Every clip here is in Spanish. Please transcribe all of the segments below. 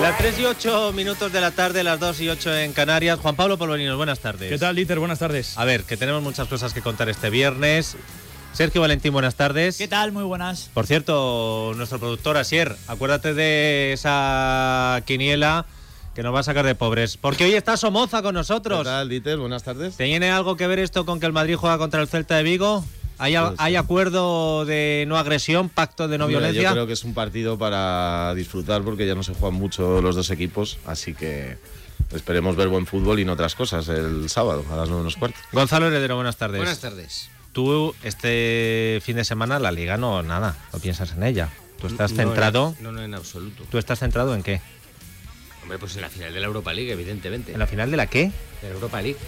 Las 3 y 8 minutos de la tarde, las 2 y 8 en Canarias. Juan Pablo Polvorinos, buenas tardes. ¿Qué tal, Dieter? Buenas tardes. A ver, que tenemos muchas cosas que contar este viernes. Sergio Valentín, buenas tardes. ¿Qué tal? Muy buenas. Por cierto, nuestro productor Asier, acuérdate de esa quiniela que nos va a sacar de pobres. Porque hoy está Somoza con nosotros. ¿Qué tal, Dieter? Buenas tardes. ¿Tiene algo que ver esto con que el Madrid juega contra el Celta de Vigo? ¿Hay, ¿Hay, acuerdo de no agresión, pacto de no violencia? Yo creo que es un partido para disfrutar porque ya no se juegan mucho los dos equipos, así que esperemos ver buen fútbol y no otras cosas el sábado a las 9 Gonzalo Heredero, buenas tardes. Buenas tardes. Tú este fin de semana la liga no, nada, no piensas en ella. Tú estás centrado. No, no, en absoluto. ¿Tú estás centrado en qué? pues en la final de la Europa League, evidentemente. ¿En la final de la qué? De la Europa League.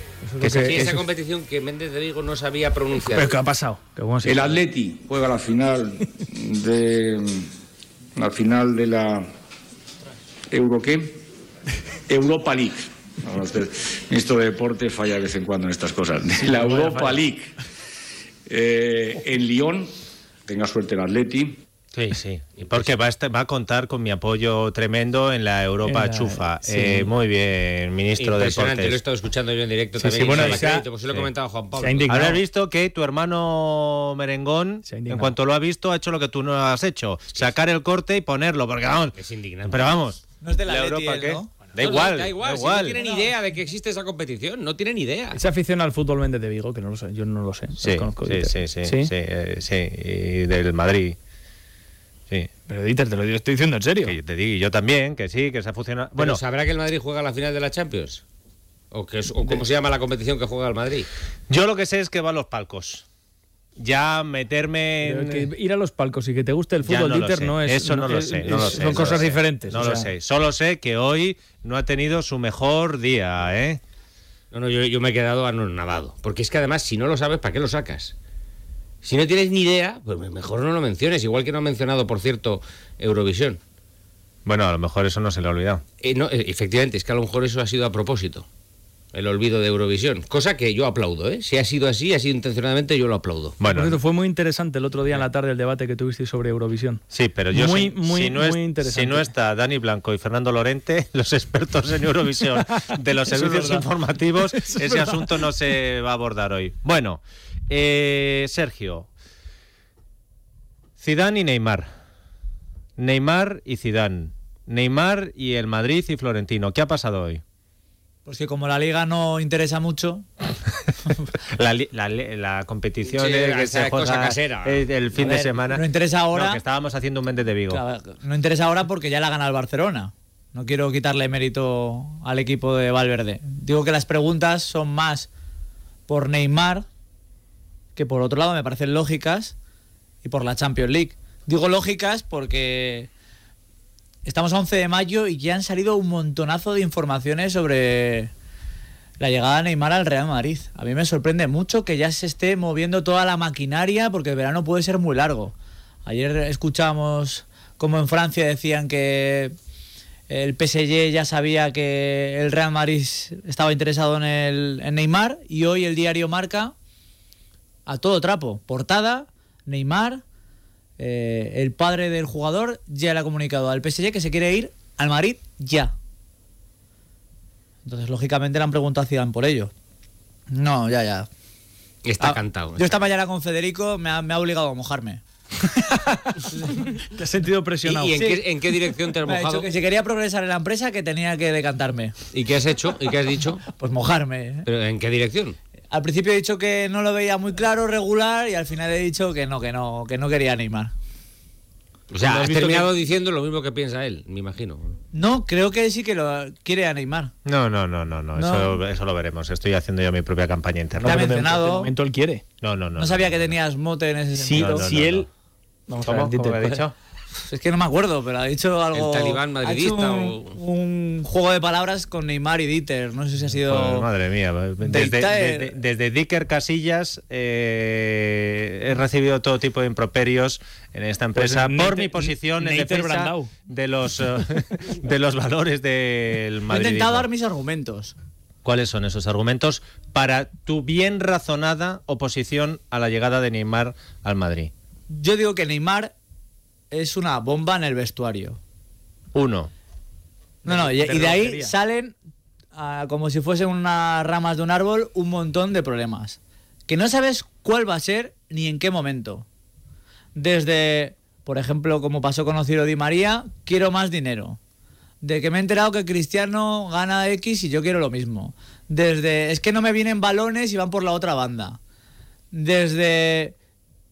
que, esa competición que Méndez de Vigo no sabía pronunciar. ¿Pero qué ha pasado? el Atleti juega la final de. la final de la. ¿Euro qué? Europa League. Ministro de Deporte falla de vez en cuando en estas cosas. la Europa League. Eh, en Lyon, tenga suerte el Atleti. Sí, sí. Y porque va a, va a contar con mi apoyo tremendo en la Europa chufa. Eh, muy bien, ministro de Deportes. lo he estado escuchando yo en directo también. Sí, bueno, se ha, pues lo he comentado Juan Pablo. Habrás visto que tu hermano Merengón, en cuanto lo ha visto, ha hecho lo que tú no has hecho. Sacar el corte y ponerlo, porque vamos... Es indignante. Pero vamos... No es de la, Europa, ¿eh? ¿qué? Da, igual, Si no tienen idea de que existe esa competición, no tienen idea. Esa afición al fútbol Méndez de Vigo, que no lo sé, yo no lo sé. Sí, conozco sí, sí, sí, eh, sí, y del Madrid. Pero Dieter, te lo estoy diciendo en serio. Y yo te yo también, que sí, que se ha funcionado. Bueno, ¿sabrá que el Madrid juega la final de la Champions? ¿O, que es, cómo se llama la competición que juega el Madrid? Yo lo que sé es que va a los palcos ya meterme ir a los palcos y que te guste el fútbol no Dieter no es eso no, lo, sé, son cosas diferentes no lo sé solo sé que hoy no ha tenido su mejor día eh no no yo, yo me he quedado anonadado porque es que además si no lo sabes para qué lo sacas si no tienes ni idea, pues mejor no lo menciones, igual que no ha mencionado, por cierto, Eurovisión. Bueno, a lo mejor eso no se le ha olvidado. Eh, no, eh, efectivamente, es que a lo mejor eso ha sido a propósito, el olvido de Eurovisión, cosa que yo aplaudo, ¿eh? Si ha sido así, ha sido intencionadamente, yo lo aplaudo. Bueno, fue muy interesante el otro día en la eh. tarde el debate que tuviste sobre Eurovisión. Sí, pero yo muy, muy, no Si no está Dani Blanco y Fernando Lorente, los expertos en Eurovisión de los servicios informativos, ese asunto no se va a abordar hoy. Bueno. Eh, Sergio, Zidane y Neymar. Neymar y Zidane. Neymar y el Madrid y Florentino. ¿Qué ha pasado hoy? Pues que como la liga no interesa mucho. la, competición es cosa casera. el fin de semana. No interesa ahora. Porque estábamos haciendo un Méndez de Vigo. no interesa ahora porque ya la gana el Barcelona. No quiero quitarle mérito al equipo de Valverde. Digo que las preguntas son más por Neymar que por otro lado me parecen lógicas y por la Champions League. Digo lógicas porque estamos a 11 de mayo y ya han salido un montonazo de informaciones sobre la llegada de Neymar al Real Madrid. A mí me sorprende mucho que ya se esté moviendo toda la maquinaria porque el verano puede ser muy largo. Ayer escuchamos como en Francia decían que el PSG ya sabía que el Real Madrid estaba interesado en, el, en Neymar y hoy el diario Marca a todo trapo. Portada, Neymar, eh, el padre del jugador ya le ha comunicado al PSG que se quiere ir al Madrid ya. Entonces, lógicamente le han preguntado a Zidane por ello. No, ya, ya. Está ah, cantado. Yo esta mañana con Federico me ha, obligado a mojarme. te has sentido presionado. ¿Y, en, qué, dirección te has mojado? que si quería progresar en la empresa, que tenía que decantarme. ¿Y qué has hecho? ¿Y qué has dicho? Pues mojarme. ¿eh? ¿Pero en qué dirección? Al principio he dicho que no lo veía muy claro, regular, y al final he dicho que no, que no, que no quería animar. O sea, has terminado diciendo lo mismo que piensa él, me imagino. No, creo que sí que lo quiere animar. No, no, no, no, no. Eso, lo veremos. Estoy haciendo yo mi propia campaña interna. Te ha mencionado. En momento él quiere. No, no, no. No sabía que tenías mote en ese sentido. si él. Vamos A ver, ¿Cómo he dicho? Es que no me acuerdo, pero ha dicho algo. El talibán madridista. Un, o... un, juego de palabras con Neymar y Dieter. No sé si ha sido. madre mía. Desde, desde, Casillas eh, he recibido todo tipo de improperios en esta pues empresa por mi posición en defensa de los, eh, de los valores del Madrid. He intentado dar mis argumentos. ¿Cuáles son esos argumentos para tu bien razonada oposición a la llegada de Neymar al Madrid? Yo digo que Neymar es una bomba en el vestuario. Uno. No, no, y, de ahí salen ah, como si fuesen unas ramas de un árbol un montón de problemas. Que no sabes cuál va a ser ni en qué momento. Desde, por ejemplo, como pasó con Ociro Di María, quiero más dinero. De que me he enterado que Cristiano gana X y yo quiero lo mismo. Desde, es que no me vienen balones y van por la otra banda. Desde,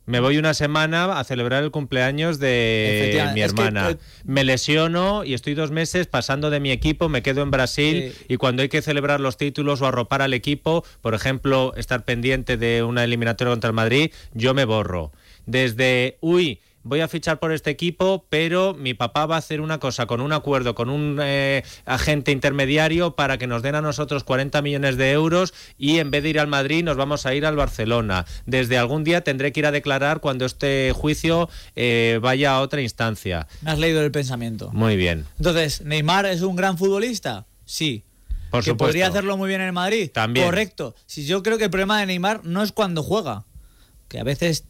me voy una semana a celebrar el cumpleaños de mi hermana. Eh, me lesiono y estoy dos meses pasando de mi equipo, me quedo en Brasil y cuando hay que celebrar los títulos o arropar al equipo, por ejemplo, estar pendiente de una eliminatoria contra el Madrid, yo me borro. Desde, uy, voy a fichar por este equipo, pero mi papá va a hacer una cosa con un acuerdo, con un eh, agente intermediario para que nos den a nosotros 40 millones de euros y en vez de ir al Madrid nos vamos a ir al Barcelona. Desde algún día tendré que ir a declarar cuando este juicio eh, vaya a otra instancia. Me has leído el pensamiento. Muy bien. Entonces, ¿Neymar es un gran futbolista? Sí. Por ¿Que podría hacerlo muy bien en el Madrid? También. Correcto. Si yo creo que el problema de Neymar no es cuando juega que a veces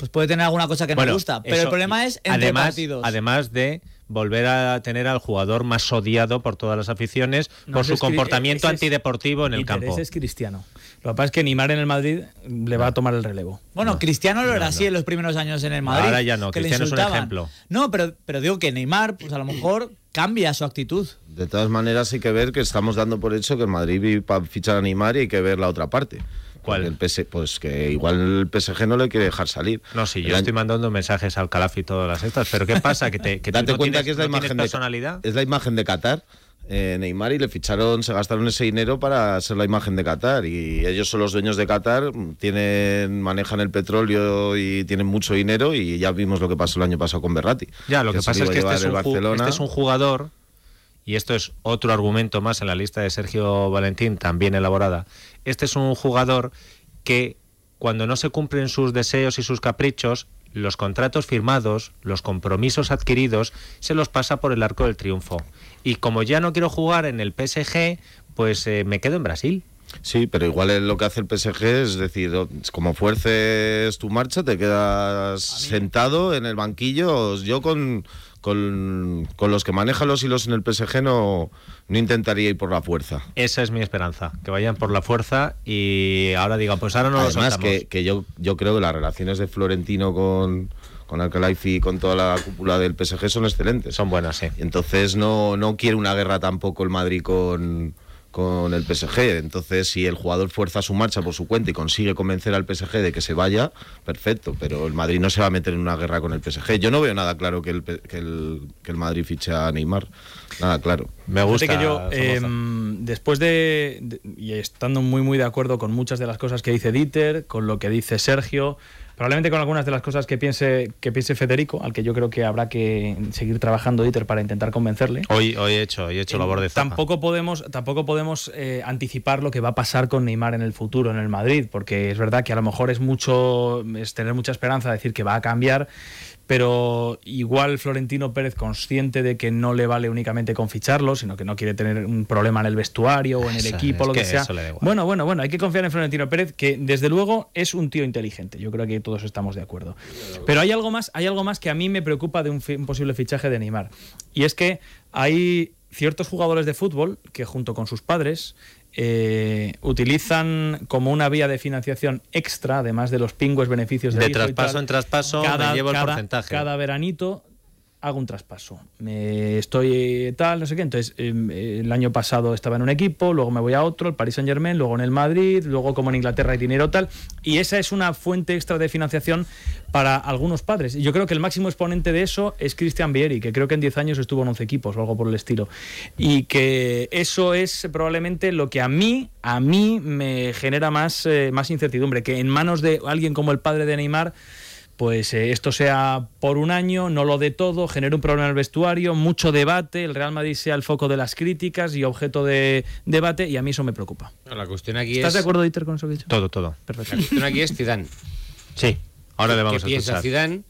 pues puede tener alguna cosa que me no gusta. Pero el problema es entre además, partidos. Además de volver a tener al jugador más odiado por todas las aficiones por su comportamiento antideportivo en el campo. es Cristiano. Lo que pasa es que Neymar en el Madrid le va a tomar el relevo. Bueno, Cristiano lo era así en los primeros años en el Madrid. Ahora ya no, que Cristiano es un ejemplo. No, pero, pero digo que Neymar, pues a lo mejor cambia su actitud. De todas maneras hay que ver que estamos dando por hecho que el Madrid va a fichar a Neymar y hay que ver la otra parte pues que igual el PSG no le quiere dejar salir. No, sí, yo estoy mandando mensajes al Calafi y todas las estas, pero ¿qué pasa? Que, te, que Date cuenta que es la imagen de personalidad. Es la imagen de Qatar. Eh, Neymar y le ficharon, se gastaron ese dinero para hacer la imagen de Qatar y ellos son los dueños de Qatar, tienen, manejan el petróleo y tienen mucho dinero y ya vimos lo que pasó el año pasado con Berratti. Ya, lo que, pasa es que este es, un, este es un jugador y esto es otro argumento más en la lista de Sergio Valentín, también elaborada, este es un jugador que cuando no se cumplen sus deseos y sus caprichos, los contratos firmados, los compromisos adquiridos, se los pasa por el arco del triunfo. Y como ya no quiero jugar en el PSG, pues eh, me quedo en Brasil. Sí, pero igual es lo que hace el PSG es decir, como fuerces tu marcha, te quedas sentado en el banquillo. Yo con, con, los que maneja los hilos en el PSG no, no intentaría ir por la fuerza. Esa es mi esperanza, que vayan por la fuerza y ahora diga pues ahora no Además, lo soltamos. que, yo, creo que las relaciones de Florentino con, con y con toda la cúpula del PSG son excelentes. Son buenas, sí. Entonces no, no quiere una guerra tampoco el Madrid con con el PSG. Entonces, si el jugador fuerza su marcha por su cuenta y consigue convencer al PSG de que se vaya, perfecto. Pero el Madrid no se va a meter en una guerra con el PSG. Yo no veo nada claro que el, que el, que el Madrid fiche a Neymar. Nada claro. Me gusta. Em, después de, Y estando muy, muy de acuerdo con muchas de las cosas que dice Dieter, con lo que dice Sergio. Probablemente con algunas de las cosas que piense, que piense Federico, al que yo creo que habrá que seguir trabajando Iter para intentar convencerle. Hoy, hoy he hecho, hoy he hecho eh, de Tampoco podemos, tampoco podemos eh, anticipar lo que va a pasar con Neymar en el futuro en el Madrid, porque es verdad que a lo mejor es mucho, es tener mucha esperanza decir que va a cambiar pero igual Florentino Pérez, consciente de que no le vale únicamente con ficharlo, sino que no quiere tener un problema en el vestuario o en el equipo, lo que, sea. Bueno, bueno, bueno, hay que confiar en Florentino Pérez, que desde luego es un tío inteligente. Yo creo que todos estamos de acuerdo. Pero hay algo más, hay algo más que a mí me preocupa de un posible fichaje de Neymar. Y es que hay ciertos jugadores de fútbol que junto con sus padres eh, utilizan como una vía de financiación extra, además de los pingües beneficios de, de traspaso en traspaso, me llevo el porcentaje. Cada veranito hago un traspaso. me estoy tal, no sé qué. Entonces, em, eh, el año pasado estaba en un equipo, luego me voy a otro, el Paris Saint Germain, luego en el Madrid, luego como en Inglaterra hay dinero tal. Y esa es una fuente extra de financiación para algunos padres. y Yo creo que el máximo exponente de eso es Cristian Vieri, que creo que en 10 años estuvo en 11 equipos o algo por el estilo. Y que eso es probablemente lo que a mí, a mí me genera más, eh, más incertidumbre, que en manos de alguien como el padre de Neymar pues eh, esto sea por un año, no lo de todo, genera un problema en el vestuario, mucho debate, el Real Madrid sea el foco de las críticas y objeto de debate, y a mí eso me preocupa. la ¿Estás de acuerdo, Dieter, con eso que he dicho? Todo, todo. Perfecto. La cuestión aquí es Zidane. Sí, ahora le vamos a ¿Qué a piensa Zidane?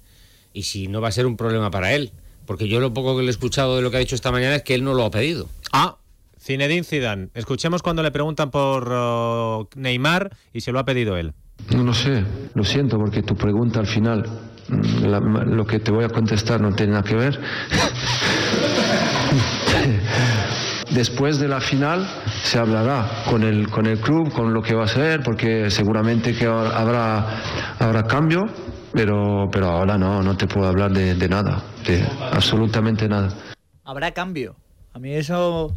Y si no va a ser un problema para él, porque yo lo poco que le he escuchado de lo que ha dicho esta mañana es que él no lo ha pedido. Ah, Zinedine Zidane. Escuchemos cuando le preguntan por oh, Neymar y se lo ha pedido él. No lo sé, lo siento porque tu pregunta al final, mm, lo que te voy a contestar no tiene nada que ver. Después de la final se hablará con el, con el club, con lo que va a ser, porque seguramente que habrá, habrá cambio, pero, pero ahora no, no te puedo hablar de, de nada, de absolutamente nada. Habrá cambio. A mí eso,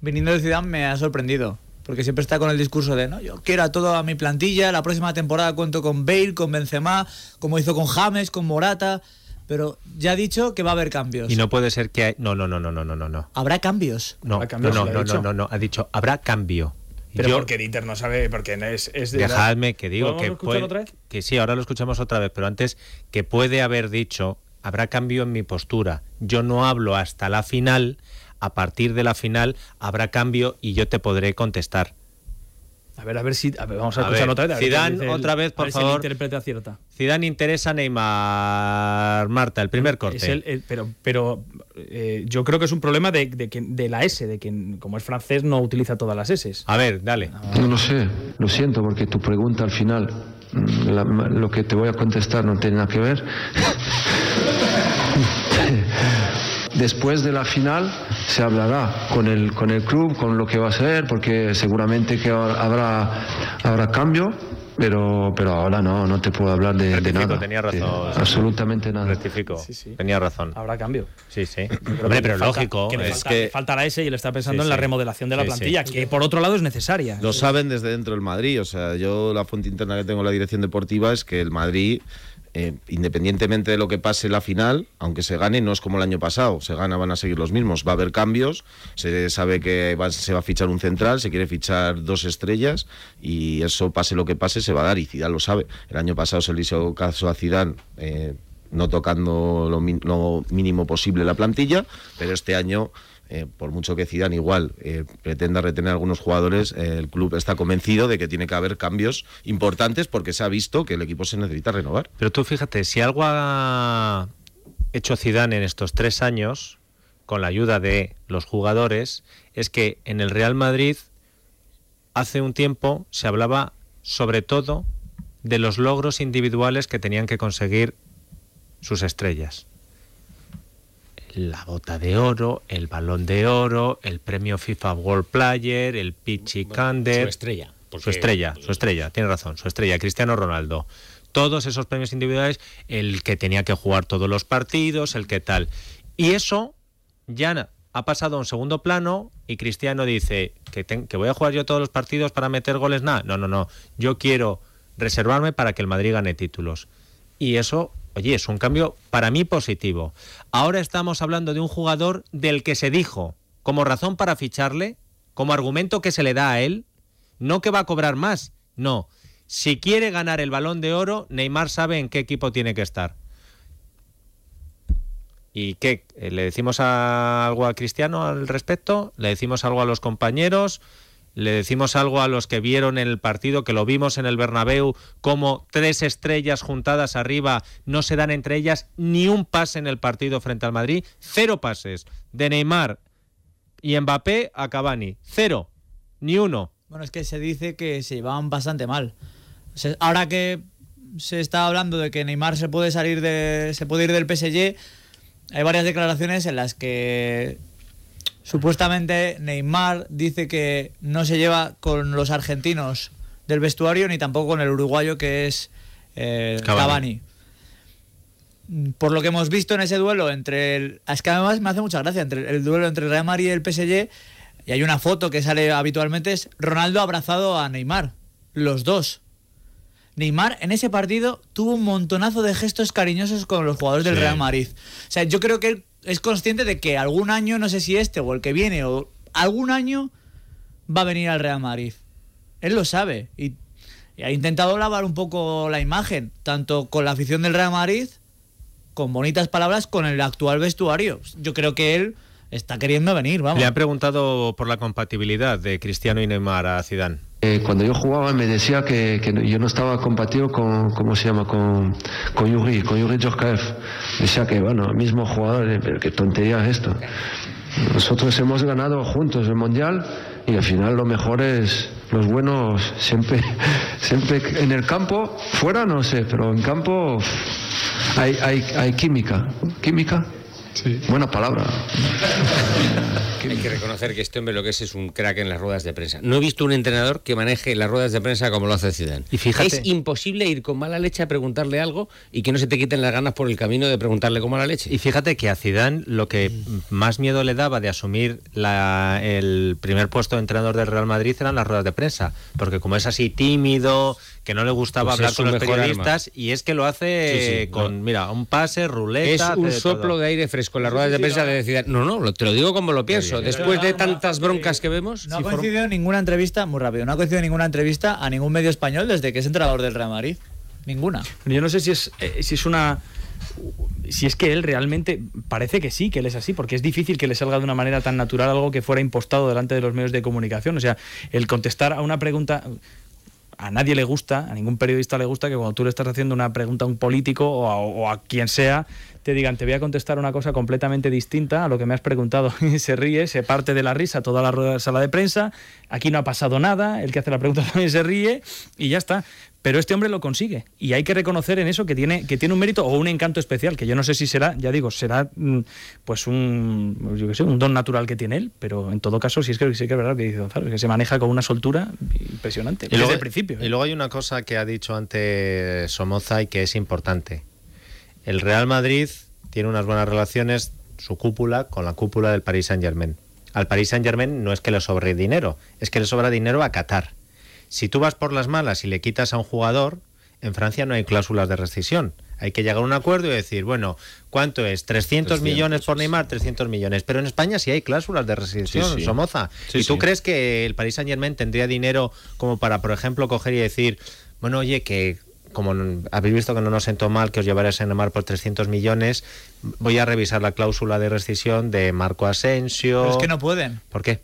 viniendo de Ciudad, me ha sorprendido porque siempre está con el discurso de, no, yo quiero a toda mi plantilla, la próxima temporada cuento con Bale, con Benzema, como hizo con James, con Morata, pero ya ha dicho que va a haber cambios. Y no puede ser que no, no, no, no, no, no, no. ¿Habrá cambios? No, ¿Habrá cambios? no, no, no, no, no, ha dicho habrá cambio. Pero yo, porque Dieter no sabe, porque es, es de Dejadme que digo que otra vez? que sí, ahora lo escuchamos otra vez, pero antes que puede haber dicho habrá cambio en mi postura. Yo no hablo hasta la final a partir de la final habrá cambio y yo te podré contestar. A ver, a ver si. A vamos a, a otra vez. Zidane, otra vez, por favor. Si Zidane interesa Neymar. Marta, el primer corte. pero pero eh, yo creo que es un problema de, de, la S, de que como es francés no utiliza todas las S. A ver, dale. No lo sé, lo siento, porque tu pregunta al final, mm, lo que te voy a contestar no tiene nada que ver. después de la final se hablará con el, con el club, con lo que va a ser, porque seguramente que habrá, habrá cambio. Pero, pero ahora no, no te puedo hablar de, de nada. Tenía razón. absolutamente nada. Rectifico. Tenía razón. Habrá cambio. Sí, sí. pero lógico. Que faltará ese y él está pensando en la remodelación de la plantilla, que por otro lado es necesaria. Lo saben desde dentro del Madrid. O sea, yo la fuente interna que tengo en la dirección deportiva es que el Madrid eh, independientemente de lo que pase la final, aunque se gane, no es como el año pasado. Se gana, van a seguir los mismos. Va a haber cambios, se sabe que se va a fichar un central, se quiere fichar dos estrellas y eso, pase lo que pase, se va a dar. Y Zidane lo sabe. El año pasado se le hizo caso a Zidane. Eh, no tocando lo, lo mínimo posible la plantilla, pero este año eh, por mucho que Zidane igual eh, pretenda retener algunos jugadores, eh, el club está convencido de que tiene que haber cambios importantes porque se ha visto que el equipo se necesita renovar. Pero tú fíjate, si algo ha hecho Zidane en estos tres años, con la ayuda de los jugadores, es que en el Real Madrid hace un tiempo se hablaba sobre todo de los logros individuales que tenían que conseguir sus estrellas la bota de oro, el balón de oro, el premio FIFA World Player, el Pichi Kander. Su estrella. Su estrella, su estrella, tiene razón, su estrella, Cristiano Ronaldo. Todos esos premios individuales, el que tenía que jugar todos los partidos, el que tal. Y eso ya ha pasado a un segundo plano y Cristiano dice que, que voy a jugar yo todos los partidos para meter goles. Nada, no, no, no. Yo quiero reservarme para que el Madrid gane títulos. Y eso oye, es un cambio para mí positivo. Ahora estamos hablando de un jugador del que se dijo, como razón para ficharle, como argumento que se le da a él, no que va a cobrar más, no. Si quiere ganar el balón de oro, Neymar sabe en qué equipo tiene que estar. ¿Y qué? ¿Eh, ¿Le decimos algo a Cristiano al respecto? ¿Le decimos algo a los compañeros? le decimos algo a los que vieron el partido, que lo vimos en el Bernabéu, como tres estrellas juntadas arriba no se dan entre ellas ni un pase en el partido frente al Madrid, cero pases de Neymar y Mbappé a Cavani, cero, ni uno. Bueno, es que se dice que se llevaban bastante mal. Ahora que se está hablando de que Neymar se puede salir de, se puede ir del PSG, hay varias declaraciones en las que Supuestamente Neymar dice que no se lleva con los argentinos del vestuario ni tampoco con el uruguayo que es eh, Cavani. Por lo que hemos visto en ese duelo entre el, es que además me hace mucha gracia entre el duelo entre el Real Madrid y el PSG y hay una foto que sale habitualmente es Ronaldo abrazado a Neymar, los dos. Neymar en ese partido tuvo un montonazo de gestos cariñosos con los jugadores del Real Madrid. O sea, yo creo que él es consciente de que algún año, no sé si este o el que viene, o algún año va a venir al Real Madrid. Él lo sabe y, ha intentado lavar un poco la imagen, tanto con la afición del Real Madrid, con bonitas palabras, con el actual vestuario. Yo creo que él está queriendo venir, vamos. Le han preguntado por la compatibilidad de Cristiano y Neymar a Zidane. Eh, cuando yo jugaba me decía que, yo no estaba compatible con, ¿cómo se llama? Con, con Yuri, con Yuri Djokovic. Decía que, bueno, mismo jugador, eh, pero qué tontería es esto. Nosotros hemos ganado juntos el Mundial y al final lo mejor es, los buenos siempre, siempre en el campo, fuera no sé, pero en campo hay, hay, hay química. ¿Química? Buenas palabras. Hay que reconocer que este hombre lo que es es un crack en las ruedas de prensa. No he visto un entrenador que maneje las ruedas de prensa como lo hace Zidane. Y es imposible ir con mala leche a preguntarle algo y que no se te quiten las ganas por el camino de preguntarle con la leche. Y fíjate que a Zidane lo que más miedo le daba de asumir el primer puesto de entrenador del Real Madrid eran las ruedas de prensa, porque como es así tímido, que no le gustaba pues hablar con los periodistas y es que lo hace con, mira, un pase, ruleta. un soplo de aire fresco. en Las ruedas de prensa de decir no, no, te lo digo como lo pienso. Después de tantas broncas que vemos. No ha coincidido ninguna entrevista, muy rápido, no ha coincidido ninguna entrevista a ningún medio español desde que es entrenador del Real Madrid. Ninguna. Yo no sé si es, eh, si es una si es que él realmente parece que sí, que él es así, porque es difícil que le salga de una manera tan natural algo que fuera impostado delante de los medios de comunicación. O sea, el contestar a una pregunta, a nadie le gusta, a ningún periodista le gusta que cuando tú le estás haciendo una pregunta a un político o a, quien sea, te digan, te voy a contestar una cosa completamente distinta a lo que me has preguntado. Y se ríe, se parte de la risa toda la sala de prensa, aquí no ha pasado nada, el que hace la pregunta también se ríe y ya está. Pero este hombre lo consigue y hay que reconocer en eso que tiene, que tiene un mérito o un encanto especial, que yo no sé si será, ya digo, será mm, pues un, un don natural que tiene él, pero en todo caso sí es que, sí es verdad que dice que se maneja con una soltura impresionante desde el principio. ¿eh? Y luego hay una cosa que ha dicho antes Somoza y que es importante. El Real Madrid tiene unas buenas relaciones, su cúpula, con la cúpula del Paris Saint-Germain. Al Paris Saint-Germain no es que le sobre dinero, es que le sobra dinero a Qatar si tú vas por las malas y le quitas a un jugador, en Francia no hay cláusulas de rescisión. Hay que llegar a un acuerdo y decir, bueno, ¿cuánto es? 300, millones por Neymar, 300 millones. Pero en España sí hay cláusulas de rescisión, Somoza. ¿Y tú crees que el Paris Saint-Germain tendría dinero como para, por ejemplo, coger y decir, bueno, oye, que como habéis visto que no nos sentó mal que os llevarais a Neymar por 300 millones, voy a revisar la cláusula de rescisión de Marco Asensio. es que no pueden. ¿Por qué?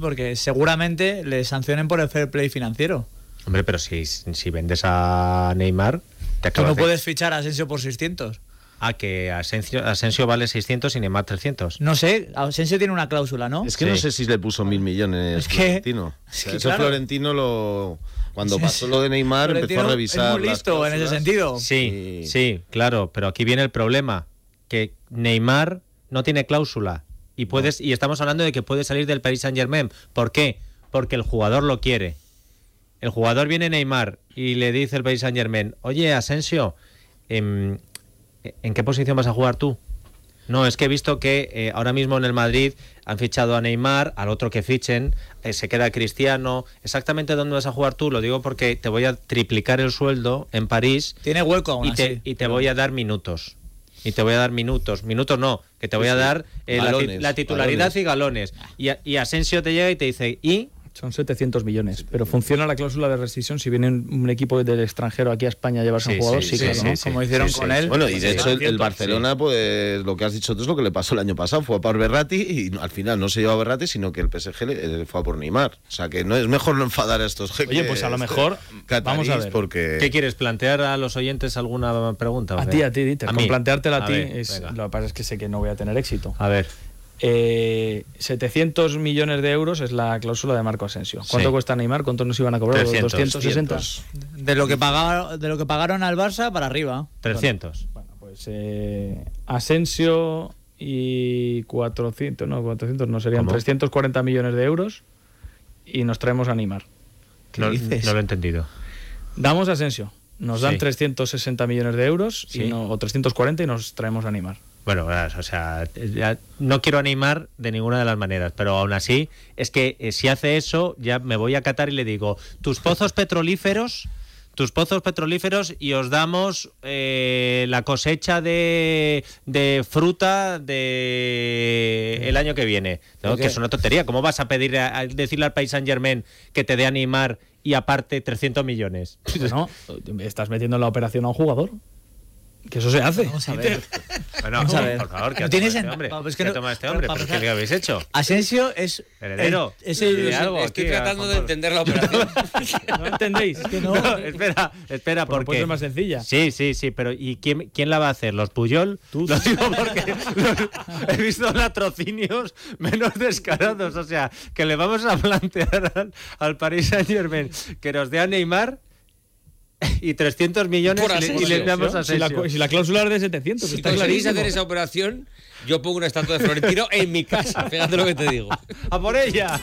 porque seguramente le sancionen por el fair play financiero. Hombre, pero si, si vendes a Neymar, te Tú no puedes fichar a Asensio por 600. Ah, que Asensio, vale 600 y Neymar 300. No sé, Asensio tiene una cláusula, ¿no? Es que no sé si le puso mil millones a Florentino. es que Florentino Cuando pasó lo de Neymar empezó a revisar. listo en ese sentido. sí, sí, claro, pero aquí viene el problema, que Neymar no tiene cláusula y puedes y estamos hablando de que puede salir del Paris Saint-Germain. ¿Por qué? Porque el jugador lo quiere. El jugador viene Neymar y le dice el Paris Saint-Germain, "Oye, Asensio, em, ¿en, qué posición vas a jugar tú?" No, es que he visto que eh, ahora mismo en el Madrid han fichado a Neymar, al otro que fichen, eh, se queda Cristiano. Exactamente dónde vas a jugar tú, lo digo porque te voy a triplicar el sueldo en París. Tiene hueco y te, Y te voy a dar minutos y te voy a dar minutos, minutos no, que te voy a dar eh, la, titularidad y galones. Y, y Asensio te llega y te dice, ¿y? Son 700 millones. pero funciona la cláusula de rescisión si viene un equipo del extranjero aquí a España a llevarse a un jugador. Sí, Como hicieron con él. Bueno, y de hecho el, pues Barcelona, pues lo que has dicho tú es lo que le pasó el año pasado. Fue a por Berratti y al final no se llevó a Berratti, sino que el PSG le, fue a por Neymar. O sea que no es mejor no enfadar a estos jeques. Oye, pues a lo mejor. vamos a ver. ¿Qué quieres? ¿Plantear a los oyentes alguna pregunta? A ti, a ti, Dieter. con planteártela a, ti. lo que pasa es que sé que no voy a tener éxito. A ver. 700 eh, millones de euros es la cláusula de Marco Asensio. ¿Cuánto cuesta Neymar? ¿Cuánto nos iban a cobrar? 260. De lo que pagaron, al Barça para arriba. 300. Bueno, pues eh, Asensio y 400, no, 400 no serían 340 millones de euros y nos traemos a Neymar. no, dices? no lo he entendido. Damos Asensio, nos dan 360 millones de euros o 340 y nos traemos a Neymar. Bueno, o sea, no quiero animar de ninguna de las maneras, pero aún así es que eh, si hace eso ya me voy a catar y le digo, tus pozos petrolíferos, tus pozos petrolíferos y os damos eh, la cosecha de, fruta de el año que viene. Que es una tontería. ¿Cómo vas a pedir decirle al país Saint Germain que te dé animar y aparte 300 millones? estás metiendo en la operación a un jugador. Que eso se hace. Vamos a ver. Bueno, por favor, que ha este hombre? que no, ha este hombre? ¿Qué le habéis hecho? Asensio es... Heredero. es estoy tratando de entender la operación. ¿No entendéis? espera, espera, por porque... es más sencilla. Sí, sí, sí, pero ¿y quién, quién la va a hacer? ¿Los Puyol? Tú. Lo digo porque he visto latrocinios menos descarados. O sea, que le vamos a plantear al, al Paris Saint-Germain que nos dé a Neymar y 300 millones y, le, damos a si la, si la, cláusula es de 700, si está conseguís hacer esa operación, yo pongo una estatua de Florentino en mi casa. Fíjate lo que te digo. ¡A por ella!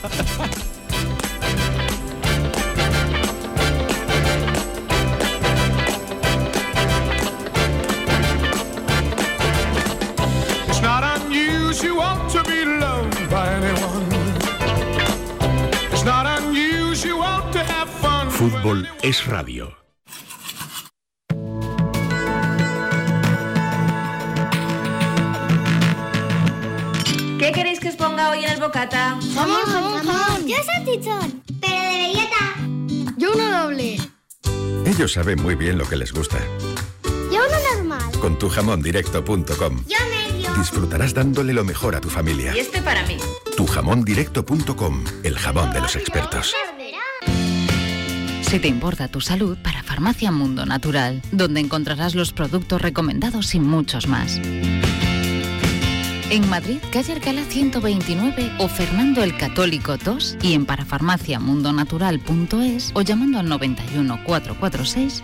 Fútbol es radio. hoy en el bocata? Jamón, jamón, jamón. Yo pero de dieta. Yo uno doble. Ellos saben muy bien lo que les gusta. Yo uno normal. Con tu jamondirecto.com. Yo medio. Disfrutarás dándole lo mejor a tu familia. Y este para mí. Tujamondirecto.com, el jamón de los expertos. Se te importa tu salud, para Farmacia Mundo Natural, donde encontrarás los productos recomendados y muchos más. En Madrid, calle Alcalá 129 o Fernando el Católico 2 y en parafarmaciamundonatural.es o llamando al 91 446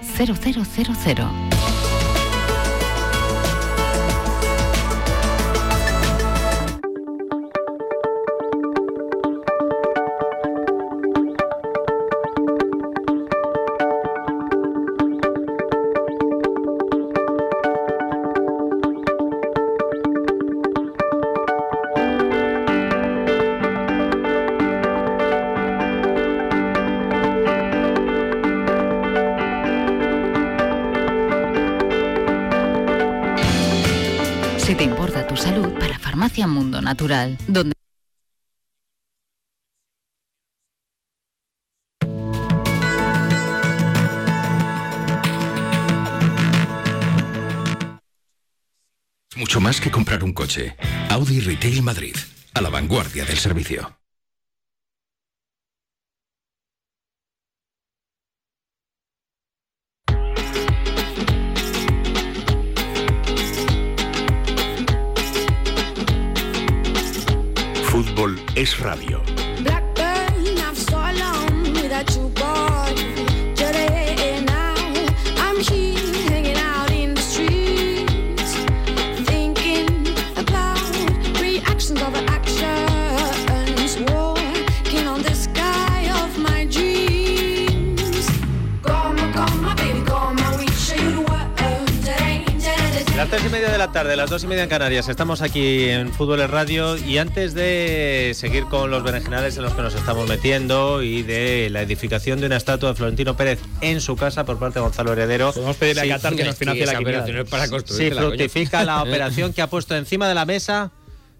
0000. Farmacia Mundo Natural, donde Mucho más que comprar un coche. Audi Retail Madrid, a la vanguardia del servicio. es radio. de la tarde, las dos y media en Canarias. Estamos aquí en Fútbol Radio y antes de seguir con los berenjenales en los que nos estamos metiendo y de la edificación de una estatua de Florentino Pérez en su casa por parte de Gonzalo Heredero. Podemos pedirle a Qatar que nos financie la operación para construir. Sí, fructifica la operación que ha puesto encima de la mesa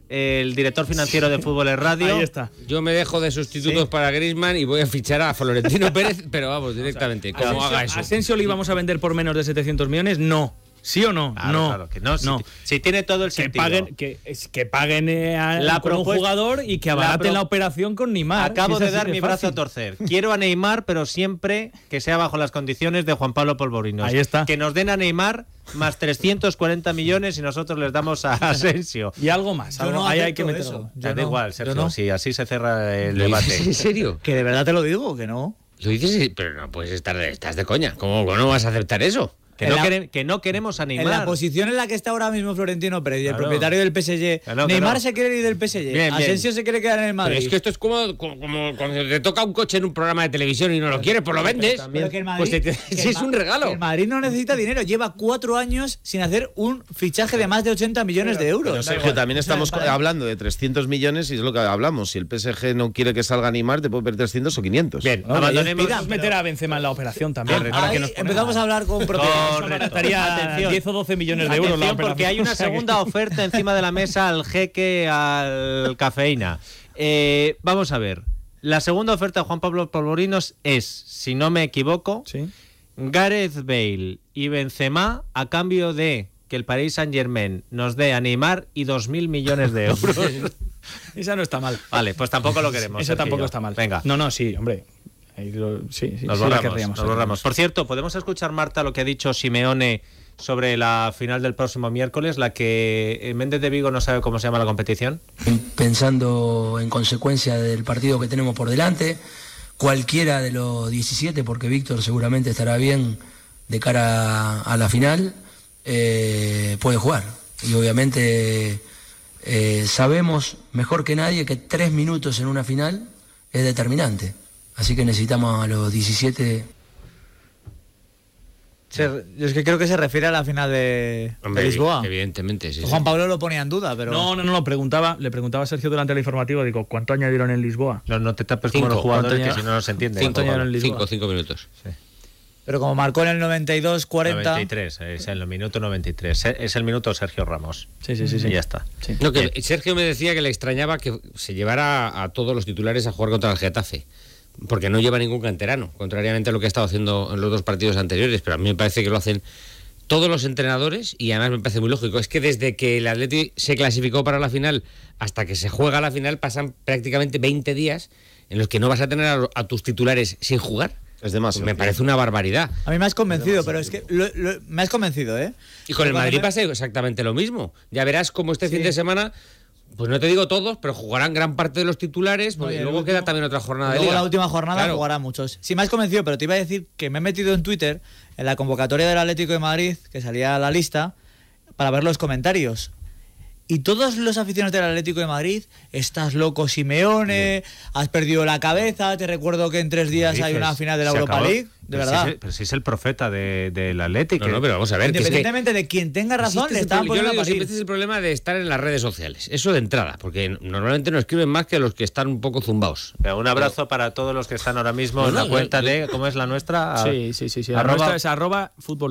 el director financiero de Fútbol en Radio. está. Yo me dejo de sustitutos para Grisman y voy a fichar a Florentino Pérez, pero vamos, directamente. O haga eso. ¿Asensio lo íbamos a vender por menos de 700 millones? No. ¿Sí o no? no. no. Si, tiene todo el que sentido. Paguen, que, que paguen eh, a, un jugador y que abaraten la, operación con Neymar. Acabo de dar mi brazo a torcer. Quiero a Neymar, pero siempre que sea bajo las condiciones de Juan Pablo Polvorino. Ahí está. Que nos den a Neymar más 340 millones y nosotros les damos a Asensio. Y algo más. hay que meter eso. da igual, Sergio. así se cierra el debate. ¿En serio? Que de verdad te lo digo, que no. Lo dices, pero no puedes estar, estás de coña. ¿Cómo no vas a aceptar eso? Que, no, queremos a Neymar. En la posición en la que está ahora mismo Florentino Pérez, el propietario del PSG. Neymar se quiere ir del PSG. Asensio se quiere quedar en el Madrid. es que esto es como, cuando te toca un coche en un programa de televisión y no lo quieres, pues lo vendes. es un regalo. El Madrid no necesita dinero. Lleva cuatro años sin hacer un fichaje de más de 80 millones de euros. también estamos hablando de 300 millones y es lo que hablamos. Si el PSG no quiere que salga Neymar, te puede perder 300 o 500. Bien, no, abandonemos. meter a Benzema en la operación también. Ah, empezamos a hablar con protección Correcto. atención 10 o 12 millones de euros Atención, porque hay una segunda oferta encima de la mesa al jeque, al cafeína. Eh, vamos a ver. La segunda oferta de Juan Pablo Polvorinos es, si no me equivoco, Gareth Bale y Benzema a cambio de que el Paris Saint Germain nos dé a Neymar y 2.000 millones de euros. Esa no está mal. Vale, pues tampoco lo queremos. Esa tampoco está mal. Venga. No, no, sí, hombre borramos, Por cierto, ¿podemos escuchar, Marta, lo que ha dicho Simeone sobre la final del próximo miércoles, la que eh, Méndez de Vigo no sabe cómo se llama la competición? Pensando en consecuencia del partido que tenemos por delante, cualquiera de los 17, porque Víctor seguramente estará bien de cara a la final, eh, puede jugar. Y obviamente eh, sabemos mejor que nadie que tres minutos en una final es determinante. Así que necesitamos a los 17. yo es que creo que se refiere a la final de, Lisboa. Evidentemente, Juan Pablo lo ponía en duda, pero. No, no, no, lo preguntaba, le preguntaba a Sergio durante el informativo, digo, ¿cuánto añadieron en Lisboa? No, no te tapes cinco. como los jugadores que si no nos entienden. Cinco, añadieron en Lisboa? Cinco, minutos. Pero como marcó en el 92, 40. 93, es en el minuto 93. Es el minuto Sergio Ramos. Sí, sí, sí. sí. Y ya está. Eh. Sergio me decía que le extrañaba que se llevara a todos los titulares a jugar contra el Getafe porque no lleva ningún canterano, contrariamente a lo que ha estado haciendo en los dos partidos anteriores, pero a mí me parece que lo hacen todos los entrenadores y además me parece muy lógico, es que desde que el Atleti se clasificó para la final hasta que se juega la final pasan prácticamente 20 días en los que no vas a tener a, tus titulares sin jugar. Es demasiado. Me parece una barbaridad. A mí me has convencido, pero es que me has convencido, ¿eh? Y con el Madrid pasa exactamente lo mismo. Ya verás cómo este fin de semana pues no te digo todos, pero jugarán gran parte de los titulares. y luego queda también otra jornada de Liga. la última jornada jugará jugarán muchos. Si me has convencido, pero te iba a decir que me he metido en Twitter, en la convocatoria del Atlético de Madrid, que salía a la lista, para ver los comentarios. Y todos los aficionados del Atlético de Madrid, estás loco, Simeone, has perdido la cabeza. Te recuerdo que en tres días hay una final de la Europa League de pero verdad. Si es, pero si es el profeta del de, la Atlético. No, pero vamos a ver. Independientemente de quien tenga razón, le están poniendo yo digo, Este es el problema de estar en las redes sociales. Eso de entrada, porque normalmente no escriben más que los que están un poco zumbados. un abrazo para todos los que están ahora mismo en la cuenta de, ¿cómo es la nuestra? sí, sí, sí. arroba, la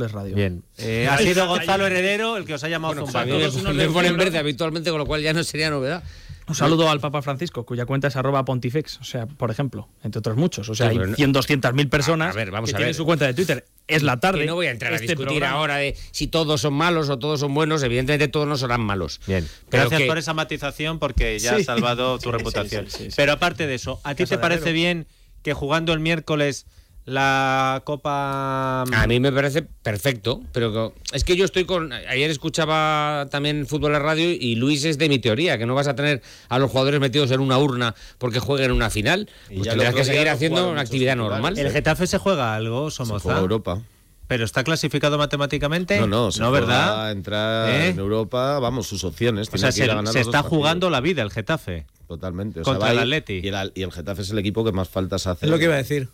es radio. Bien. Eh, ha sido Gonzalo Heredero el que os ha llamado me ponen verde habitualmente, con lo cual ya no sería novedad. Un saludo al Papa Francisco, cuya cuenta es arroba pontifex, o sea, por ejemplo, entre otros muchos. O sea, hay 100, 200 mil personas a ver, vamos que tienen su cuenta de Twitter. Es la tarde. no voy a entrar a este discutir ahora de si todos son malos o todos son buenos. Evidentemente todos no serán malos. Bien. Gracias por esa matización porque ya has salvado tu reputación. Pero aparte de eso, ¿a ti te parece bien que jugando el miércoles la Copa. Mm. A mí me parece perfecto, pero es que yo estoy con. Ayer escuchaba también fútbol a radio y Luis es de mi teoría, que no vas a tener a los jugadores metidos en una urna porque jueguen una final. pues tendrás que seguir haciendo una actividad normal. ¿El ¿eh? Getafe se juega algo, Somos Se juega Europa. ¿Pero está clasificado matemáticamente? No, no, ¿verdad? entrar ¿Eh? en Europa, vamos, sus opciones. O sea, se, está jugando la vida el Getafe. Totalmente. Contra el Atleti. Y el, y el Getafe es el equipo que más faltas hace. Es lo que iba a decir